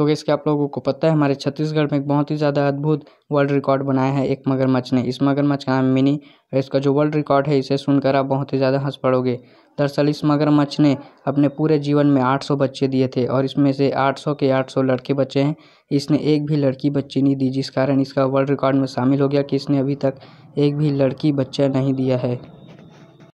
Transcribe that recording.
तो गैस के आप लोगों को पता है हमारे छत्तीसगढ़ में एक बहुत ही ज़्यादा अद्भुत वर्ल्ड रिकॉर्ड बनाया है एक मगरमच्छ ने इस मगरमच्छ का नाम मिनी और इसका जो वर्ल्ड रिकॉर्ड है इसे सुनकर आप बहुत ही ज़्यादा हंस पड़ोगे दरअसल इस मगरमच्छ ने अपने पूरे जीवन में 800 बच्चे दिए थे और इसमें से 800 के 800 लड़के बच्चे हैं इसने एक भी लड़की बच्ची नहीं दी जिस कारण इसका वर्ल्ड रिकॉर्ड में शामिल हो गया कि इसने अभी तक एक भी लड़की बच्चा नहीं दिया है